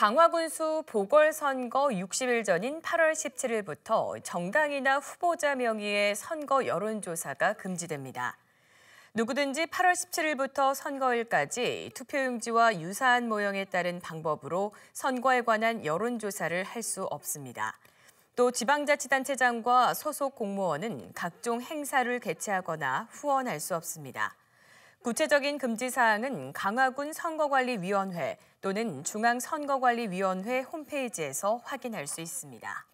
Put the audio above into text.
강화군수 보궐선거 60일 전인 8월 17일부터 정당이나 후보자 명의의 선거 여론조사가 금지됩니다. 누구든지 8월 17일부터 선거일까지 투표용지와 유사한 모형에 따른 방법으로 선거에 관한 여론조사를 할 수 없습니다. 또 지방자치단체장과 소속 공무원은 각종 행사를 개최하거나 후원할 수 없습니다. 구체적인 금지 사항은 강화군 선거관리위원회 또는 중앙선거관리위원회 홈페이지에서 확인할 수 있습니다.